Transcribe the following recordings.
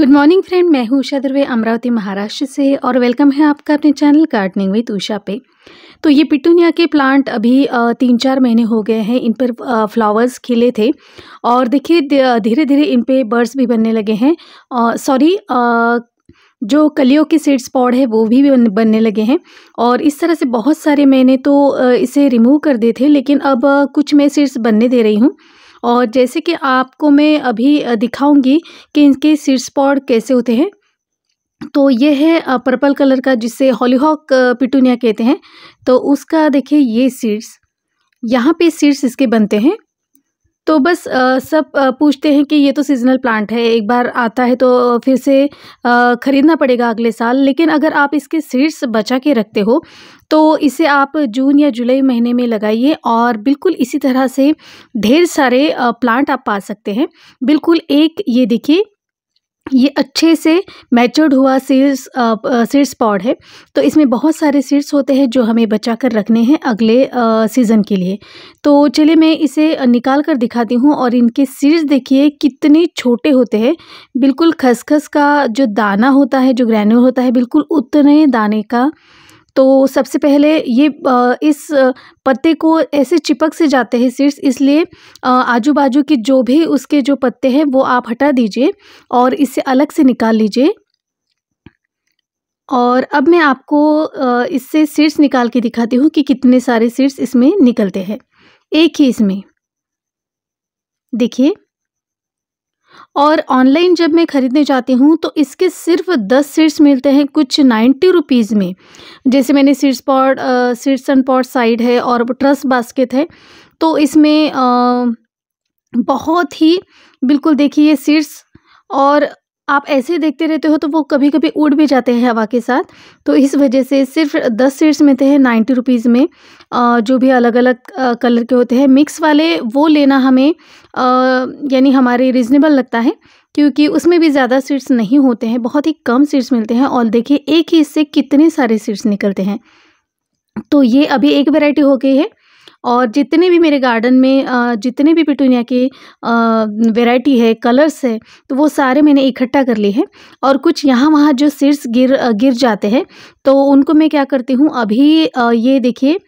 good morning friend मैं हूँ उषा दुर्वे अमरावती महाराष्ट्र से और वेलकम है आपका अपने चैनल गार्डनिंग विद उषा पे तो ये पिटूनिया के प्लांट अभी तीन चार महीने हो गए हैं इन पर फ्लावर्स खिले थे और देखिए धीरे धीरे इन पर बर्ड्स भी बनने लगे हैं सॉरी जो कलियों के सीड्स पौड़ है वो भी बनने लगे हैं और इस तरह से बहुत सारे मैंने तो इसे रिमूव कर दिए थे लेकिन अब कुछ मैं सीड्स बनने दे रही हूँ और जैसे कि आपको मैं अभी दिखाऊंगी कि इनके सीड्स पॉड कैसे होते हैं तो ये है पर्पल कलर का जिसे हॉलीहॉक पिटूनिया कहते हैं तो उसका देखिए ये सीड्स यहाँ पे सीड्स इसके बनते हैं तो बस सब पूछते हैं कि ये तो सीजनल प्लांट है एक बार आता है तो फिर से ख़रीदना पड़ेगा अगले साल लेकिन अगर आप इसके सीड्स बचा के रखते हो तो इसे आप जून या जुलाई महीने में लगाइए और बिल्कुल इसी तरह से ढेर सारे प्लांट आप पा सकते हैं बिल्कुल एक ये देखिए ये अच्छे से मैचर्ड हुआ सीड्स सीड्स पॉड है तो इसमें बहुत सारे सीड्स होते हैं जो हमें बचा कर रखने हैं अगले सीज़न के लिए तो चलिए मैं इसे निकाल कर दिखाती हूँ और इनके सीड्स देखिए कितने छोटे होते हैं बिल्कुल खसखस का जो दाना होता है जो ग्रैन्यूल होता है बिल्कुल उतने दाने का तो सबसे पहले ये इस पत्ते को ऐसे चिपक से जाते हैं सीड्स इसलिए आजू बाजू के जो भी उसके जो पत्ते हैं वो आप हटा दीजिए और इससे अलग से निकाल लीजिए और अब मैं आपको इससे सीड्स निकाल के दिखाती हूँ कि कितने सारे सीड्स इसमें निकलते हैं एक ही इसमें देखिए और ऑनलाइन जब मैं ख़रीदने जाती हूँ तो इसके सिर्फ दस सीट्स मिलते हैं कुछ नाइन्टी रुपीज़ में जैसे मैंने seats pot seats and pot side है और ट्रस्ट बास्केट है तो इसमें आ, बहुत ही बिल्कुल देखिए ये सीट्स और आप ऐसे देखते रहते हो तो वो कभी कभी उड़ भी जाते हैं हवा के साथ तो इस वजह से सिर्फ दस सीट्स मिलते हैं नाइन्टी रुपीज़ में जो भी अलग अलग कलर के होते हैं मिक्स वाले वो लेना हमें यानी हमारे रिजनेबल लगता है क्योंकि उसमें भी ज़्यादा सीड्स नहीं होते हैं बहुत ही कम सीड्स मिलते हैं और देखिए एक ही इससे कितने सारे सीड्स निकलते हैं तो ये अभी एक वैरायटी हो गई है और जितने भी मेरे गार्डन में जितने भी पिटूनिया के वैरायटी है कलर्स है तो वो सारे मैंने इकट्ठा कर लिए हैं और कुछ यहाँ वहाँ जो सीड्स गिर गिर जाते हैं तो उनको मैं क्या करती हूँ अभी ये देखिए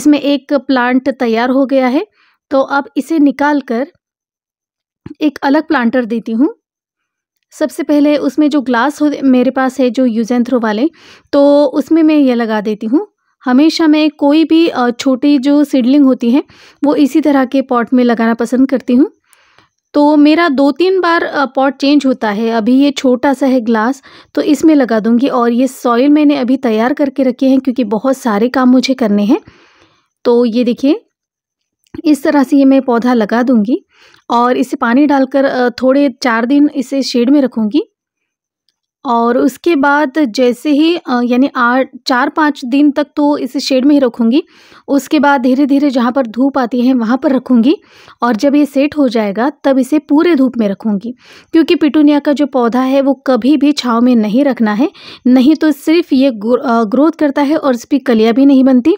इसमें एक प्लांट तैयार हो गया है तो अब इसे निकाल कर एक अलग प्लांटर देती हूँ सबसे पहले उसमें जो ग्लास हो मेरे पास है जो यूजेंथ्रो वाले तो उसमें मैं ये लगा देती हूँ हमेशा मैं कोई भी छोटी जो सीडलिंग होती है वो इसी तरह के पॉट में लगाना पसंद करती हूँ तो मेरा दो तीन बार पॉट चेंज होता है अभी ये छोटा सा है ग्लास तो इसमें लगा दूँगी और ये सॉइल मैंने अभी तैयार करके रखे हैं क्योंकि बहुत सारे काम मुझे करने हैं तो ये देखिए इस तरह से ये मैं पौधा लगा दूँगी और इसे पानी डालकर थोड़े चार दिन इसे शेड में रखूँगी और उसके बाद जैसे ही यानी आठ चार पाँच दिन तक तो इसे शेड में ही रखूँगी उसके बाद धीरे धीरे जहाँ पर धूप आती है वहाँ पर रखूँगी और जब ये सेट हो जाएगा तब इसे पूरे धूप में रखूँगी क्योंकि पिटूनिया का जो पौधा है वो कभी भी छाँव में नहीं रखना है नहीं तो सिर्फ ये ग्रोथ करता है और इसकी कलियाँ भी नहीं बनती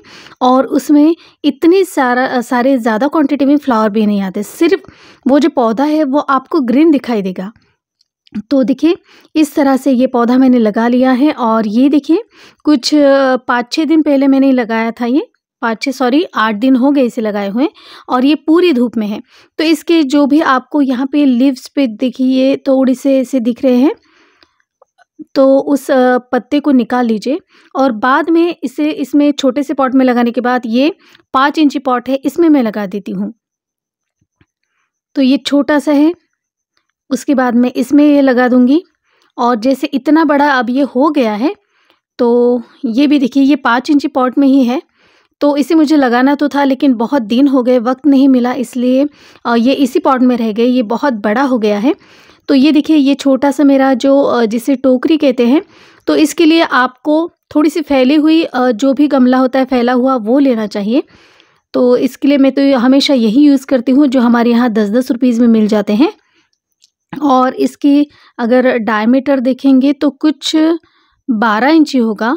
और उसमें इतनी सारा सारे ज़्यादा क्वान्टिटी में फ्लावर भी नहीं आते सिर्फ वो जो पौधा है वो आपको ग्रीन दिखाई देगा तो देखिए इस तरह से ये पौधा मैंने लगा लिया है और ये देखिए कुछ पाँच छः दिन पहले मैंने लगाया था ये पाँच छः सॉरी आठ दिन हो गए इसे लगाए हुए और ये पूरी धूप में है तो इसके जो भी आपको यहाँ पे लिव्स पे देखिए थोड़ी से ऐसे दिख रहे हैं तो उस पत्ते को निकाल लीजिए और बाद में इसे इसमें छोटे से पॉट में लगाने के बाद ये पाँच इंची पॉट है इसमें मैं लगा देती हूँ तो ये छोटा सा है उसके बाद मैं इसमें ये लगा दूँगी और जैसे इतना बड़ा अब ये हो गया है तो ये भी देखिए ये पाँच इंची पॉट में ही है तो इसे मुझे लगाना तो था लेकिन बहुत दिन हो गए वक्त नहीं मिला इसलिए ये इसी पॉट में रह गए ये बहुत बड़ा हो गया है तो ये देखिए ये छोटा सा मेरा जो जिसे टोकरी कहते हैं तो इसके लिए आपको थोड़ी सी फैली हुई जो भी गमला होता है फैला हुआ वो लेना चाहिए तो इसके लिए मैं तो हमेशा यही यूज़ करती हूँ जो हमारे यहाँ दस दस रुपीज़ में मिल जाते हैं और इसकी अगर डायमीटर देखेंगे तो कुछ बारह इंची होगा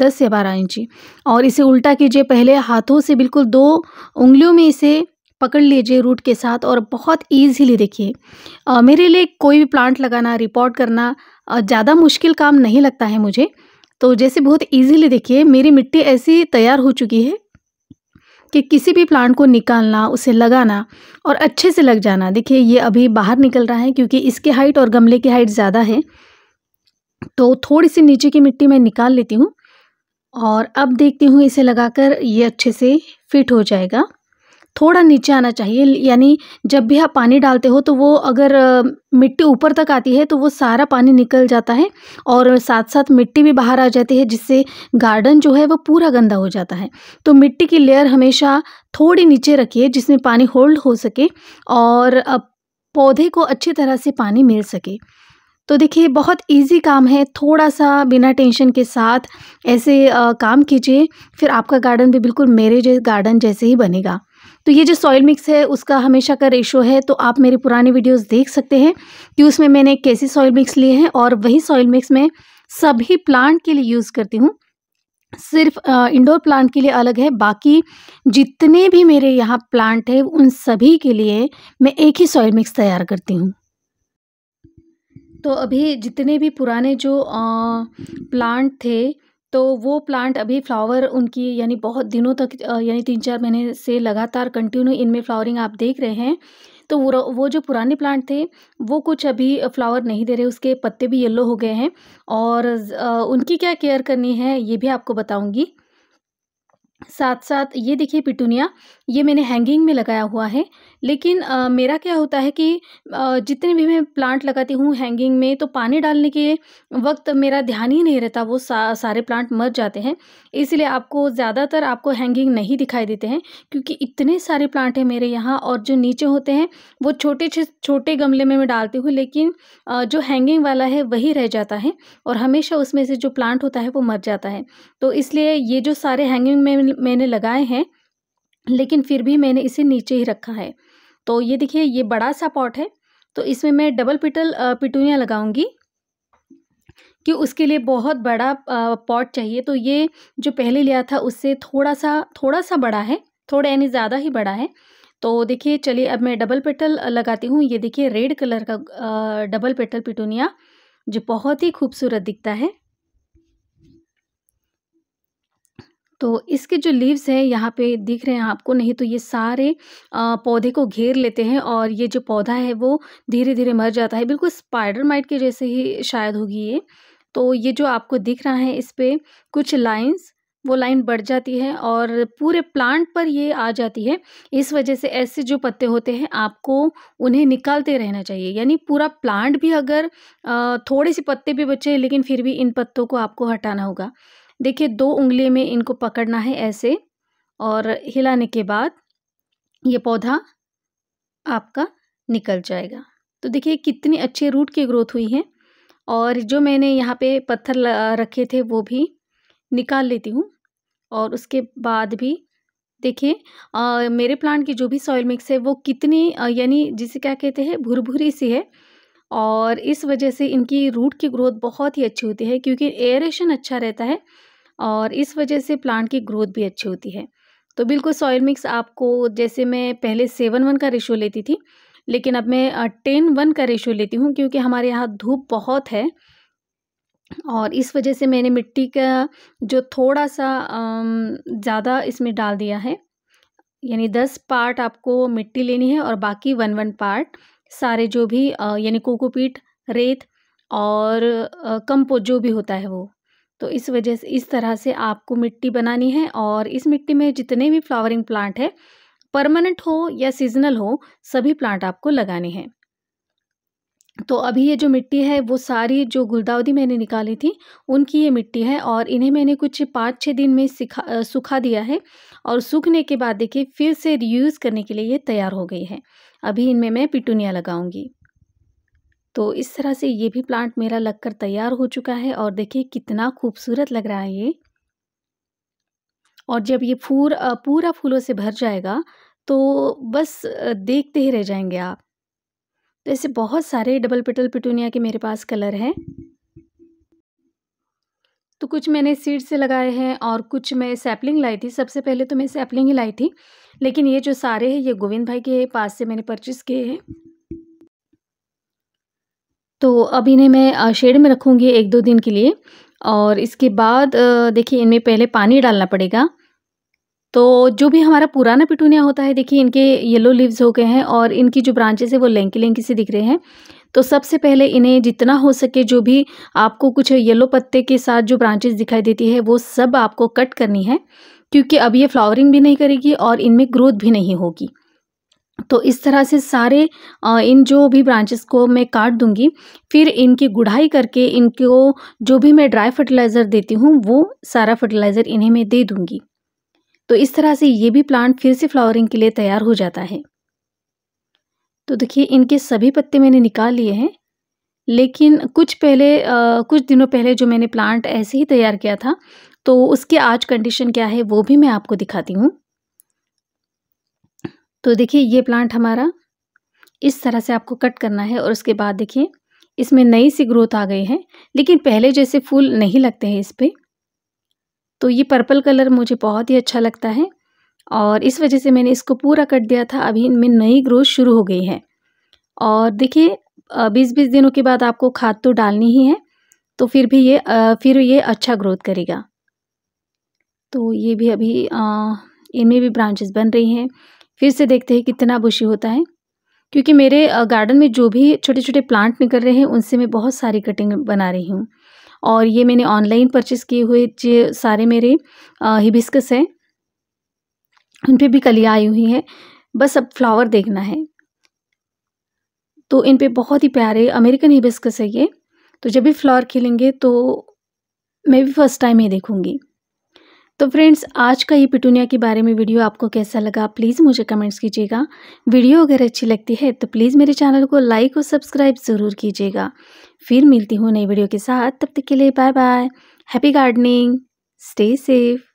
दस या बारह इंची और इसे उल्टा कीजिए पहले हाथों से बिल्कुल दो उंगलियों में इसे पकड़ लीजिए रूट के साथ और बहुत ईजीली देखिए मेरे लिए कोई भी प्लांट लगाना रिपोर्ट करना ज़्यादा मुश्किल काम नहीं लगता है मुझे तो जैसे बहुत ईजीली देखिए मेरी मिट्टी ऐसी तैयार हो चुकी है कि किसी भी प्लांट को निकालना उसे लगाना और अच्छे से लग जाना देखिए ये अभी बाहर निकल रहा है क्योंकि इसके हाइट और गमले की हाइट ज़्यादा है तो थोड़ी सी नीचे की मिट्टी मैं निकाल लेती हूँ और अब देखती हूँ इसे लगाकर ये अच्छे से फिट हो जाएगा थोड़ा नीचे आना चाहिए यानी जब भी आप पानी डालते हो तो वो अगर मिट्टी ऊपर तक आती है तो वो सारा पानी निकल जाता है और साथ साथ मिट्टी भी बाहर आ जाती है जिससे गार्डन जो है वो पूरा गंदा हो जाता है तो मिट्टी की लेयर हमेशा थोड़ी नीचे रखिए जिसमें पानी होल्ड हो सके और पौधे को अच्छी तरह से पानी मिल सके तो देखिए बहुत इजी काम है थोड़ा सा बिना टेंशन के साथ ऐसे आ, काम कीजिए फिर आपका गार्डन भी बिल्कुल मेरे जैसे गार्डन जैसे ही बनेगा तो ये जो सॉयल मिक्स है उसका हमेशा का रेशो है तो आप मेरे पुराने वीडियोस देख सकते हैं कि उसमें मैंने कैसे सॉयल मिक्स लिए हैं और वही सॉयल मिक्स मैं सभी प्लांट के लिए यूज़ करती हूँ सिर्फ इंडोर प्लांट के लिए अलग है बाकी जितने भी मेरे यहाँ प्लांट है उन सभी के लिए मैं एक ही सॉयल मिक्स तैयार करती हूँ तो अभी जितने भी पुराने जो आ, प्लांट थे तो वो प्लांट अभी फ्लावर उनकी यानी बहुत दिनों तक यानी तीन चार महीने से लगातार कंटिन्यू इनमें फ्लावरिंग आप देख रहे हैं तो वो वो जो पुराने प्लांट थे वो कुछ अभी फ्लावर नहीं दे रहे उसके पत्ते भी येलो हो गए हैं और उनकी क्या केयर करनी है ये भी आपको बताऊंगी साथ साथ ये देखिए पिटूनिया ये मैंने हैंगिंग में लगाया हुआ है लेकिन आ, मेरा क्या होता है कि आ, जितने भी मैं प्लांट लगाती हूँ हैंगिंग में तो पानी डालने के वक्त मेरा ध्यान ही नहीं रहता वो सा, सारे प्लांट मर जाते हैं इसलिए आपको ज़्यादातर आपको हैंगिंग नहीं दिखाई देते हैं क्योंकि इतने सारे प्लांट हैं मेरे यहाँ और जो नीचे होते हैं वो छोटे छोटे गमले में मैं डालती हूँ लेकिन आ, जो हैंगिंग वाला है वही रह जाता है और हमेशा उसमें से जो प्लांट होता है वो मर जाता है तो इसलिए ये जो सारे हैंगिंग में मैंने लगाए हैं लेकिन फिर भी मैंने इसे नीचे ही रखा है तो ये देखिए ये बड़ा सा पॉट है तो इसमें मैं डबल पिटल पिटूनिया लगाऊंगी कि उसके लिए बहुत बड़ा पॉट चाहिए तो ये जो पहले लिया था उससे थोड़ा सा थोड़ा सा बड़ा है थोड़ा यानी ज़्यादा ही बड़ा है तो देखिए चलिए अब मैं डबल पेटल लगाती हूँ ये देखिए रेड कलर का डबल पेटल पिटूनिया जो बहुत ही खूबसूरत दिखता है तो इसके जो लीव्स हैं यहाँ पे दिख रहे हैं आपको नहीं तो ये सारे पौधे को घेर लेते हैं और ये जो पौधा है वो धीरे धीरे मर जाता है बिल्कुल स्पाइडर माइट के जैसे ही शायद होगी ये तो ये जो आपको दिख रहा है इस पर कुछ लाइन्स वो लाइन बढ़ जाती है और पूरे प्लांट पर ये आ जाती है इस वजह से ऐसे जो पत्ते होते हैं आपको उन्हें निकालते रहना चाहिए यानी पूरा प्लांट भी अगर थोड़े से पत्ते भी बचे लेकिन फिर भी इन पत्तों को आपको हटाना होगा देखिए दो उंगली में इनको पकड़ना है ऐसे और हिलाने के बाद ये पौधा आपका निकल जाएगा तो देखिए कितनी अच्छे रूट की ग्रोथ हुई है और जो मैंने यहाँ पे पत्थर रखे थे वो भी निकाल लेती हूँ और उसके बाद भी देखिए मेरे प्लांट की जो भी सॉइल मिक्स है वो कितनी यानी जिसे क्या कहते हैं भुरभुरी सी है और इस वजह से इनकी रूट की ग्रोथ बहुत ही अच्छी होती है क्योंकि एयरेशन अच्छा रहता है और इस वजह से प्लांट की ग्रोथ भी अच्छी होती है तो बिल्कुल सॉयल मिक्स आपको जैसे मैं पहले सेवन वन का रेशो लेती थी लेकिन अब मैं टेन वन का रेशो लेती हूँ क्योंकि हमारे यहाँ धूप बहुत है और इस वजह से मैंने मिट्टी का जो थोड़ा सा ज़्यादा इसमें डाल दिया है यानी दस पार्ट आपको मिट्टी लेनी है और बाकी वन वन पार्ट सारे जो भी यानी कोकोपीट रेत और कंपोज जो भी होता है वो तो इस वजह से इस तरह से आपको मिट्टी बनानी है और इस मिट्टी में जितने भी फ्लावरिंग प्लांट है परमानेंट हो या सीजनल हो सभी प्लांट आपको लगाने हैं तो अभी ये जो मिट्टी है वो सारी जो गुलदावदी मैंने निकाली थी उनकी ये मिट्टी है और इन्हें मैंने कुछ पाँच छः दिन में सिखा सूखा दिया है और सूखने के बाद देखिए फिर से रीयूज़ करने के लिए ये तैयार हो गई है अभी इनमें मैं पिटूनिया लगाऊंगी तो इस तरह से ये भी प्लांट मेरा लगकर तैयार हो चुका है और देखिए कितना खूबसूरत लग रहा है ये और जब ये फूर पूरा फूलों से भर जाएगा तो बस देखते ही रह जाएंगे आप तो ऐसे बहुत सारे डबल पिटल पिटूनिया के मेरे पास कलर हैं तो कुछ मैंने सीड से लगाए हैं और कुछ मैं सैपलिंग लाई थी सबसे पहले तो मैं सैपलिंग ही लाई थी लेकिन ये जो सारे हैं ये गोविंद भाई के पास से मैंने परचेज़ किए हैं तो अब इन्हें मैं शेड में रखूँगी एक दो दिन के लिए और इसके बाद देखिए इनमें पहले पानी डालना पड़ेगा तो जो भी हमारा पुराना पिटूनिया होता है देखिए इनके येलो लीव्स हो गए हैं और इनकी जो ब्रांचेस है वो लेंकी लेंकी से दिख रहे हैं तो सबसे पहले इन्हें जितना हो सके जो भी आपको कुछ येलो पत्ते के साथ जो ब्रांचेस दिखाई देती है वो सब आपको कट करनी है क्योंकि अब ये फ्लावरिंग भी नहीं करेगी और इनमें ग्रोथ भी नहीं होगी तो इस तरह से सारे इन जो भी ब्रांचेस को मैं काट दूंगी फिर इनकी गुढ़ाई करके इनको जो भी मैं ड्राई फर्टिलाइज़र देती हूँ वो सारा फर्टिलाइज़र इन्हें मैं दे दूंगी तो इस तरह से ये भी प्लांट फिर से फ्लावरिंग के लिए तैयार हो जाता है तो देखिए इनके सभी पत्ते मैंने निकाल लिए हैं लेकिन कुछ पहले आ, कुछ दिनों पहले जो मैंने प्लांट ऐसे ही तैयार किया था तो उसके आज कंडीशन क्या है वो भी मैं आपको दिखाती हूँ तो देखिए ये प्लांट हमारा इस तरह से आपको कट करना है और उसके बाद देखिए इसमें नई सी ग्रोथ आ गई है लेकिन पहले जैसे फूल नहीं लगते हैं इस पर तो ये पर्पल कलर मुझे बहुत ही अच्छा लगता है और इस वजह से मैंने इसको पूरा कट दिया था अभी इनमें नई ग्रोथ शुरू हो गई है और देखिए बीस बीस दिनों के बाद आपको खाद तो डालनी ही है तो फिर भी ये फिर ये अच्छा ग्रोथ करेगा तो ये भी अभी इनमें भी ब्रांचेस बन रही हैं फिर से देखते हैं कितना बुशी होता है क्योंकि मेरे गार्डन में जो भी छोटे छोटे प्लांट निकल रहे हैं उनसे मैं बहुत सारी कटिंग बना रही हूँ और ये मैंने ऑनलाइन परचेस किए हुए जो सारे मेरे हिबिस्कस हैं उन पर भी कलियाँ आई हुई हैं बस अब फ्लावर देखना है तो इन पर बहुत ही प्यारे अमेरिकन हिबिस्कस है ये तो जब भी फ्लावर खिलेंगे तो मैं भी फर्स्ट टाइम ये देखूँगी तो फ्रेंड्स आज का ये पिटूनिया के बारे में वीडियो आपको कैसा लगा प्लीज़ मुझे कमेंट्स कीजिएगा वीडियो अगर अच्छी लगती है तो प्लीज़ मेरे चैनल को लाइक और सब्सक्राइब ज़रूर कीजिएगा फिर मिलती हूँ नई वीडियो के साथ तब तक के लिए bye bye happy gardening stay safe